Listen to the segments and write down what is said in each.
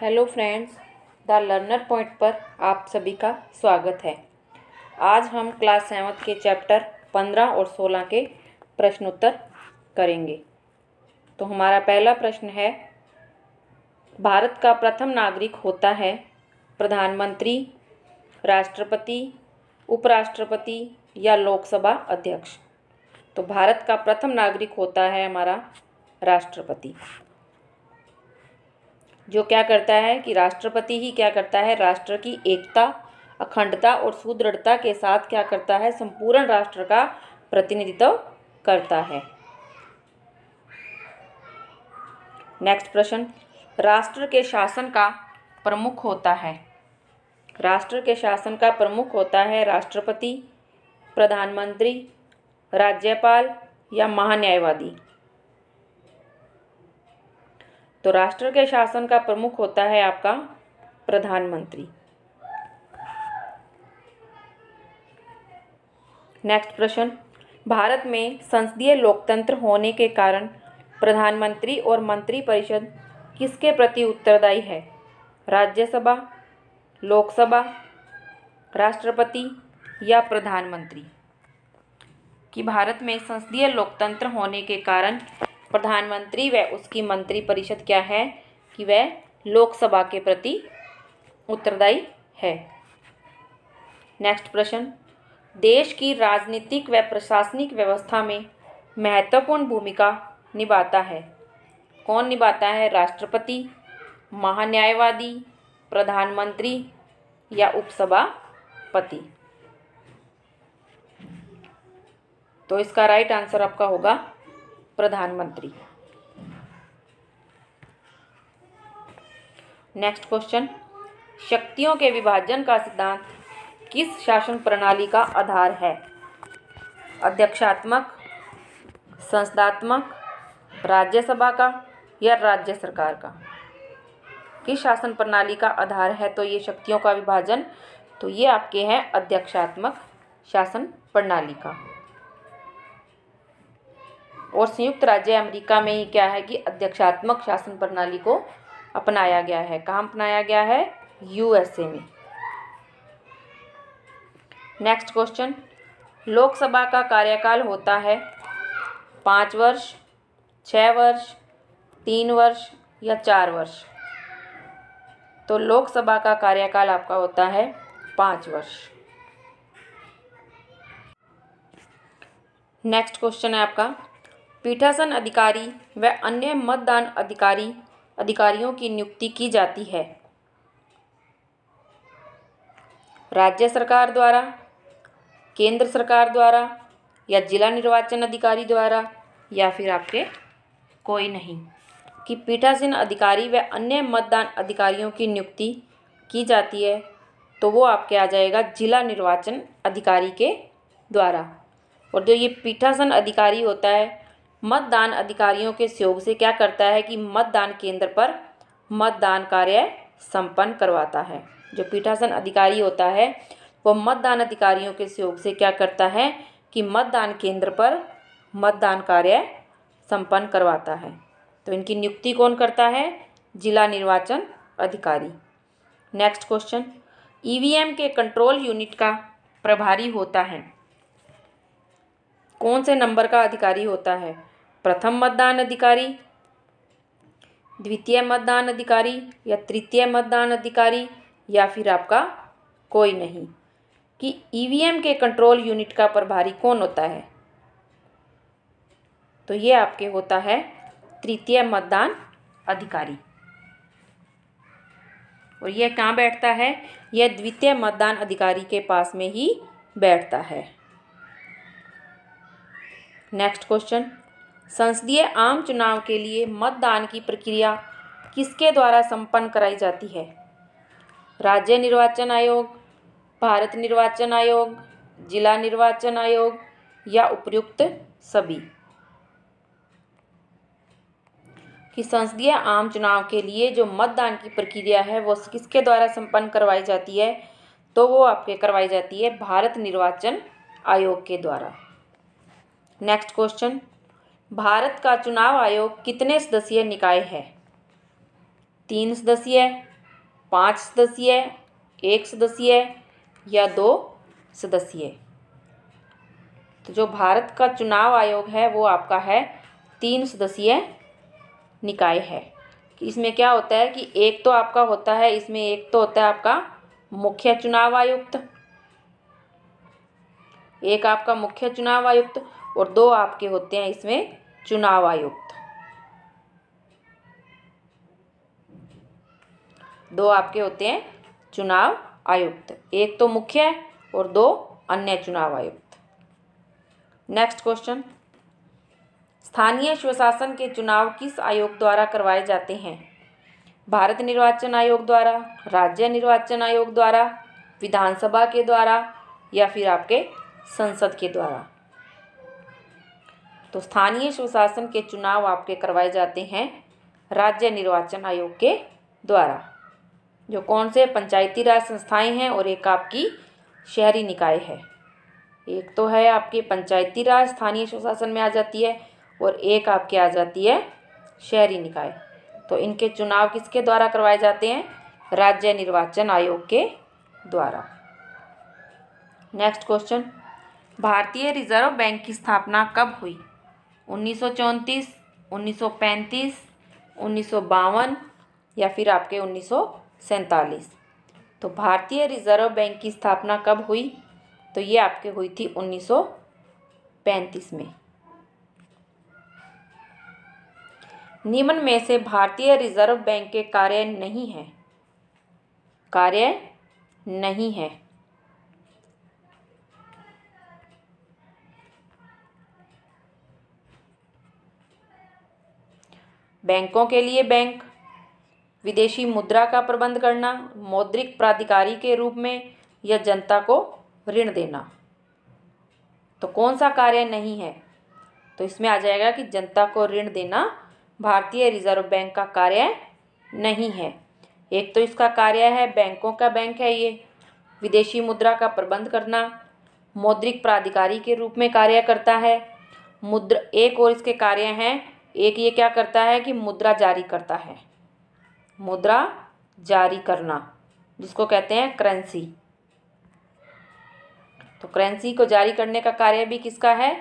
hello friends the learner point पर आप सभी का स्वागत है आज हम क्लास सेवन्थ के चैप्टर पंद्रह और सोलह के प्रश्नोत्तर करेंगे तो हमारा पहला प्रश्न है भारत का प्रथम नागरिक होता है प्रधानमंत्री राष्ट्रपति उपराष्ट्रपति या लोकसभा अध्यक्ष तो भारत का प्रथम नागरिक होता है हमारा राष्ट्रपति जो क्या करता है कि राष्ट्रपति ही क्या करता है राष्ट्र की एकता अखंडता और सुदृढ़ता के साथ क्या करता है संपूर्ण राष्ट्र का प्रतिनिधित्व करता है नेक्स्ट प्रश्न राष्ट्र के शासन का प्रमुख होता है राष्ट्र के शासन का प्रमुख होता है राष्ट्रपति प्रधानमंत्री राज्यपाल या महान्यायवादी तो राष्ट्र के शासन का प्रमुख होता है आपका प्रधानमंत्री नेक्स्ट प्रश्न भारत में संसदीय लोकतंत्र होने के कारण प्रधानमंत्री और मंत्रिपरिषद किसके प्रति उत्तरदायी है राज्यसभा लोकसभा राष्ट्रपति या प्रधानमंत्री कि भारत में संसदीय लोकतंत्र होने के कारण प्रधानमंत्री व उसकी मंत्रिपरिषद क्या है कि वह लोकसभा के प्रति उत्तरदायी है नेक्स्ट प्रश्न देश की राजनीतिक व प्रशासनिक व्यवस्था में महत्वपूर्ण भूमिका निभाता है कौन निभाता है राष्ट्रपति महान्यायवादी प्रधानमंत्री या उपसभापति तो इसका राइट आंसर आपका होगा प्रधानमंत्री नेक्स्ट क्वेश्चन शक्तियों के विभाजन का सिद्धांत किस शासन प्रणाली का आधार है अध्यक्षात्मक संस्थात्मक राज्यसभा का या राज्य सरकार का किस शासन प्रणाली का आधार है तो ये शक्तियों का विभाजन तो ये आपके हैं अध्यक्षात्मक शासन प्रणाली का और संयुक्त राज्य अमेरिका में ही क्या है कि अध्यक्षात्मक शासन प्रणाली को अपनाया गया है कहाँ अपनाया गया है यूएसए में नेक्स्ट क्वेश्चन लोकसभा का कार्यकाल होता है पाँच वर्ष छः वर्ष तीन वर्ष या चार वर्ष तो लोकसभा का कार्यकाल आपका होता है पाँच वर्ष नेक्स्ट क्वेश्चन है आपका पीठासन अधिकारी व अन्य मतदान अधिकारी अधिकारियों की नियुक्ति की जाती है राज्य सरकार द्वारा केंद्र सरकार द्वारा या जिला निर्वाचन अधिकारी द्वारा या फिर आपके कोई नहीं कि पीठासीन अधिकारी व अन्य मतदान अधिकारियों की नियुक्ति की जाती है तो वो आपके आ जाएगा जिला निर्वाचन अधिकारी के द्वारा और जो ये पीठासन अधिकारी होता है मतदान अधिकारियों के सहयोग से क्या करता है कि मतदान केंद्र पर मतदान कार्य संपन्न करवाता है जो पीठासन अधिकारी होता है वो मतदान अधिकारियों के सहयोग से क्या करता है कि मतदान केंद्र पर मतदान कार्य संपन्न करवाता है तो इनकी नियुक्ति कौन करता है जिला निर्वाचन अधिकारी नेक्स्ट क्वेश्चन ईवीएम के कंट्रोल यूनिट का प्रभारी होता है कौन से नंबर का अधिकारी होता है प्रथम मतदान अधिकारी द्वितीय मतदान अधिकारी या तृतीय मतदान अधिकारी या फिर आपका कोई नहीं कि ईवीएम e के कंट्रोल यूनिट का प्रभारी कौन होता है तो ये आपके होता है तृतीय मतदान अधिकारी और यह कहाँ बैठता है यह द्वितीय मतदान अधिकारी के पास में ही बैठता है नेक्स्ट क्वेश्चन संसदीय आम चुनाव के लिए मतदान की प्रक्रिया किसके द्वारा संपन्न कराई जाती है राज्य निर्वाचन आयोग भारत निर्वाचन आयोग जिला निर्वाचन आयोग या उपयुक्त सभी कि संसदीय आम चुनाव के लिए जो मतदान की प्रक्रिया है वो किसके द्वारा संपन्न करवाई जाती है तो वो आपके करवाई जाती है भारत निर्वाचन आयोग के द्वारा नेक्स्ट क्वेश्चन भारत का चुनाव आयोग कितने सदस्यीय निकाय है तीन सदस्यीय पाँच सदस्यीय एक सदस्यीय या दो सदस्यीय तो जो भारत का चुनाव आयोग है वो आपका है तीन सदस्यीय निकाय है इसमें क्या होता है कि एक तो आपका होता है इसमें एक तो होता है आपका मुख्य चुनाव आयुक्त एक आपका मुख्य चुनाव आयुक्त और दो आपके होते हैं इसमें चुनाव आयुक्त दो आपके होते हैं चुनाव आयुक्त एक तो मुख्य और दो अन्य चुनाव आयुक्त नेक्स्ट क्वेश्चन स्थानीय स्वशासन के चुनाव किस आयोग द्वारा करवाए जाते हैं भारत निर्वाचन आयोग द्वारा राज्य निर्वाचन आयोग द्वारा विधानसभा के द्वारा या फिर आपके संसद के द्वारा तो स्थानीय सुशासन के चुनाव आपके करवाए जाते हैं राज्य निर्वाचन आयोग के द्वारा जो कौन से पंचायती राज संस्थाएं हैं और एक आपकी शहरी निकाय है एक तो है आपकी पंचायती राज स्थानीय सुशासन में आ जाती है और एक आपके आ जाती है शहरी निकाय तो इनके चुनाव किसके द्वारा करवाए जाते हैं राज्य निर्वाचन आयोग के द्वारा नेक्स्ट क्वेश्चन भारतीय रिजर्व बैंक की स्थापना कब हुई उन्नीस सौ चौंतीस उन्नीस सौ पैंतीस उन्नीस सौ बावन या फिर आपके उन्नीस सौ सैंतालीस तो भारतीय रिजर्व बैंक की स्थापना कब हुई तो ये आपके हुई थी उन्नीस सौ पैंतीस में निम्न में से भारतीय रिजर्व बैंक के कार्य नहीं हैं कार्य नहीं है बैंकों के लिए बैंक विदेशी मुद्रा का प्रबंध करना मौद्रिक प्राधिकारी के रूप में या जनता को ऋण देना तो कौन सा कार्य नहीं है तो इसमें आ जाएगा कि जनता को ऋण देना भारतीय रिजर्व बैंक का कार्य नहीं है एक तो इसका कार्य है बैंकों का बैंक है ये विदेशी मुद्रा का प्रबंध करना मौद्रिक प्राधिकारी के रूप में कार्य करता है मुद्रा एक और इसके कार्य हैं एक ये क्या करता है कि मुद्रा जारी करता है मुद्रा जारी करना जिसको कहते हैं करेंसी तो करेंसी को जारी करने का कार्य भी किसका है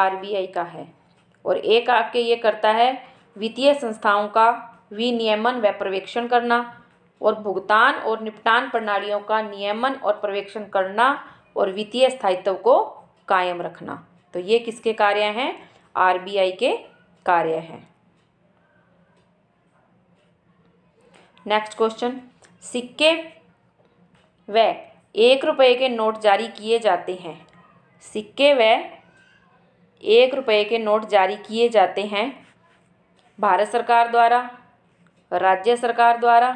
आरबीआई का है और एक आपके ये करता है वित्तीय संस्थाओं का विनियमन व पर्यवेक्षण करना और भुगतान और निपटान प्रणालियों का नियमन और पर्यवेक्षण करना और वित्तीय स्थायित्व को कायम रखना तो ये किसके कार्य हैं आरबीआई के कार्य है नेक्स्ट क्वेश्चन सिक्के व एक रुपये के नोट जारी किए जाते हैं सिक्के व एक रुपये के नोट जारी किए जाते हैं भारत सरकार द्वारा राज्य सरकार द्वारा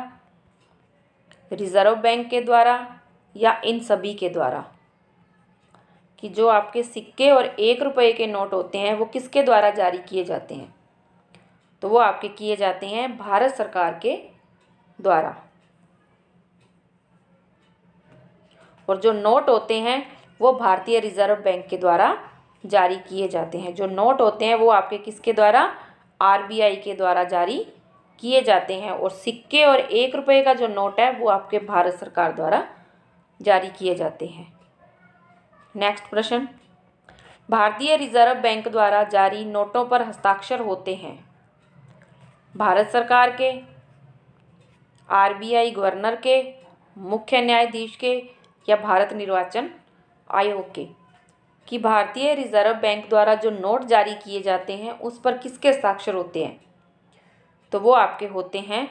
रिजर्व बैंक के द्वारा या इन सभी के द्वारा कि जो आपके सिक्के और एक रुपये के नोट होते हैं वो किसके द्वारा जारी किए जाते हैं तो वो आपके किए जाते हैं भारत सरकार के द्वारा और जो नोट होते हैं वो भारतीय रिजर्व बैंक के द्वारा जारी किए जाते हैं जो नोट होते हैं वो आपके किसके द्वारा आरबीआई के द्वारा जारी किए जाते हैं और सिक्के और एक रुपये का जो नोट है वो आपके भारत सरकार द्वारा जारी किए जाते हैं नेक्स्ट प्रश्न भारतीय रिजर्व बैंक द्वारा जारी नोटों पर हस्ताक्षर होते हैं भारत सरकार के आरबीआई गवर्नर के मुख्य न्यायाधीश के या भारत निर्वाचन आयोग के कि भारतीय रिजर्व बैंक द्वारा जो नोट जारी किए जाते हैं उस पर किसके हस्ताक्षर होते हैं तो वो आपके होते हैं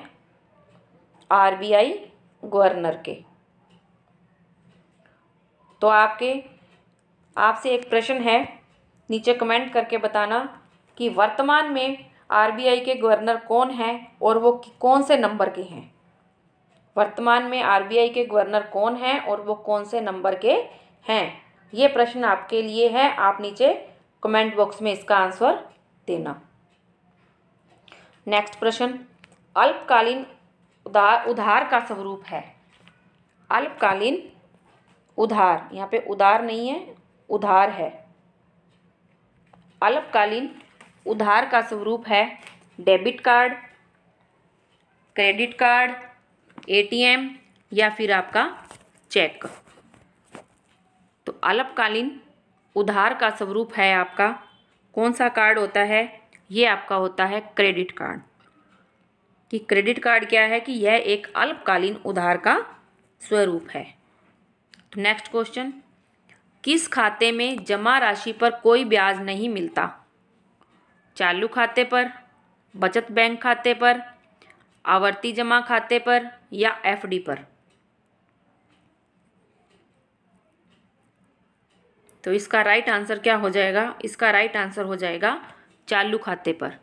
आरबीआई गवर्नर के तो आपके आपसे एक प्रश्न है नीचे कमेंट करके बताना कि वर्तमान में आरबीआई के गवर्नर कौन हैं और वो कौन से नंबर के हैं वर्तमान में आरबीआई के गवर्नर कौन हैं और वो कौन से नंबर के हैं ये प्रश्न आपके लिए है आप नीचे कमेंट बॉक्स में इसका आंसर देना नेक्स्ट प्रश्न अल्पकालीन उधार उधार का स्वरूप है अल्पकालीन उधार यहाँ पे उधार नहीं है उधार है अल्पकालीन उधार का स्वरूप है debit card credit card ATM या फिर आपका चेक तो अल्पकालीन उधार का स्वरूप है आपका कौन सा कार्ड होता है ये आपका होता है क्रेडिट कार्ड कि क्रेडिट कार्ड क्या है कि यह एक अल्पकालीन उधार का स्वरूप है तो नेक्स्ट क्वेश्चन किस खाते में जमा राशि पर कोई ब्याज नहीं मिलता चालू खाते पर बचत बैंक खाते पर आवर्ती जमा खाते पर या एफडी पर तो इसका राइट आंसर क्या हो जाएगा इसका राइट आंसर हो जाएगा चालू खाते पर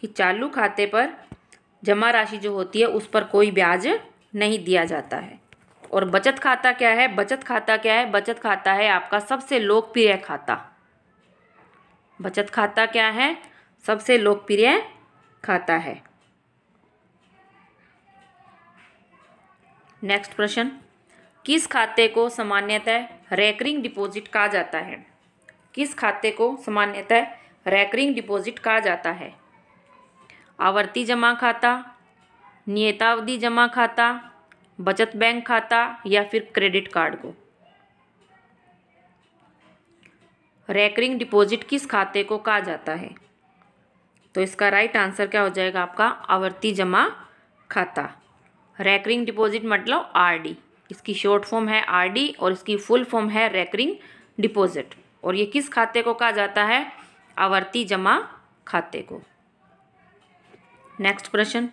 कि चालू खाते पर जमा राशि जो होती है उस पर कोई ब्याज नहीं दिया जाता है और बचत खाता क्या है बचत खाता क्या है बचत खाता है आपका सबसे लोकप्रिय खाता बचत खाता क्या है सबसे लोकप्रिय खाता है नेक्स्ट प्रश्न किस खाते को सामान्यतः रेकरिंग डिपॉजिट कहा जाता है किस खाते को सामान्यतः रेकरिंग डिपॉजिट कहा जाता है आवर्ती जमा खाता नियतावधि जमा खाता बचत बैंक खाता या फिर क्रेडिट कार्ड को रेकरिंग डिपॉजिट किस खाते को कहा जाता है तो इसका राइट आंसर क्या हो जाएगा आपका आवर्ती जमा खाता रेकरिंग डिपॉजिट मतलब आरडी इसकी शॉर्ट फॉर्म है आरडी और इसकी फुल फॉर्म है रेकरिंग डिपॉजिट और ये किस खाते को कहा जाता है आवर्ती जमा खाते को नेक्स्ट प्रश्न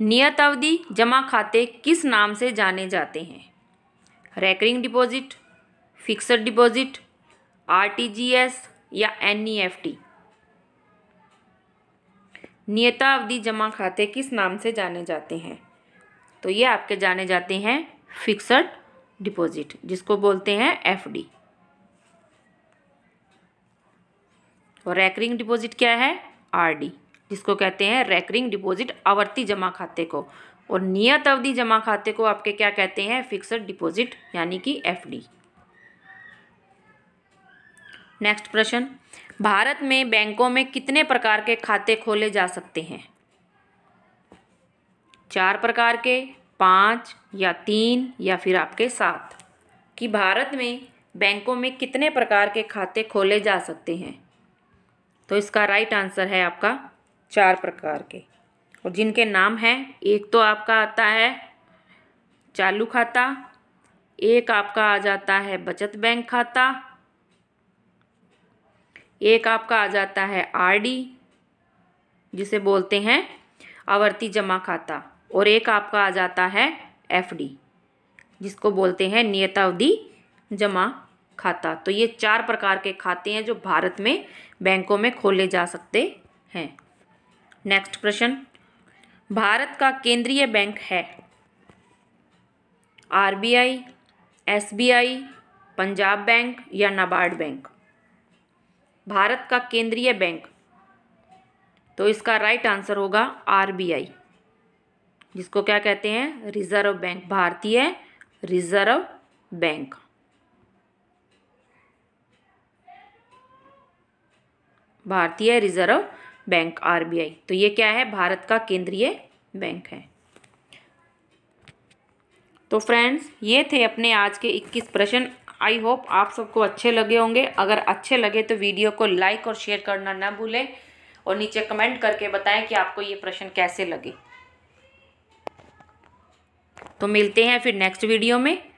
नियत अवधि जमा खाते किस नाम से जाने जाते हैं recurring deposit fixed deposit RTGS या एनईएफटी नियता अवधि जमा खाते किस नाम से जाने जाते हैं तो ये आपके जाने जाते हैं फिक्सड डिपॉजिट जिसको बोलते हैं एफडी और रेकरिंग डिपॉजिट क्या है आरडी जिसको कहते हैं रेकरिंग डिपॉजिट आवर्ती जमा खाते को और नियत अवधि जमा खाते को आपके क्या कहते हैं फिक्सड डिपॉजिट यानी कि एफडी नेक्स्ट प्रश्न भारत में बैंकों में कितने प्रकार के खाते खोले जा सकते हैं चार प्रकार के पाँच या तीन या फिर आपके सात कि भारत में बैंकों में कितने प्रकार के खाते खोले जा सकते हैं तो इसका राइट आंसर है आपका चार प्रकार के और जिनके नाम हैं एक तो आपका आता है चालू खाता एक आपका आ जाता है बचत बैंक खाता एक आपका आ जाता है आरडी जिसे बोलते हैं आवर्ती जमा खाता और एक आपका आ जाता है एफडी जिसको बोलते हैं नियतावधि जमा खाता तो ये चार प्रकार के खाते हैं जो भारत में बैंकों में खोले जा सकते हैं नेक्स्ट प्रश्न भारत का केंद्रीय बैंक है आरबीआई, एसबीआई, पंजाब बैंक या नाबार्ड बैंक भारत का केंद्रीय बैंक तो इसका राइट आंसर होगा आरबीआई जिसको क्या कहते हैं रिजर्व बैंक भारतीय रिजर्व बैंक भारतीय रिजर्व बैंक आरबीआई तो ये क्या है भारत का केंद्रीय बैंक है तो फ्रेंड्स ये थे अपने आज के 21 प्रश्न आई होप आप सबको अच्छे लगे होंगे अगर अच्छे लगे तो वीडियो को लाइक और शेयर करना ना भूलें और नीचे कमेंट करके बताएं कि आपको ये प्रश्न कैसे लगे तो मिलते हैं फिर नेक्स्ट वीडियो में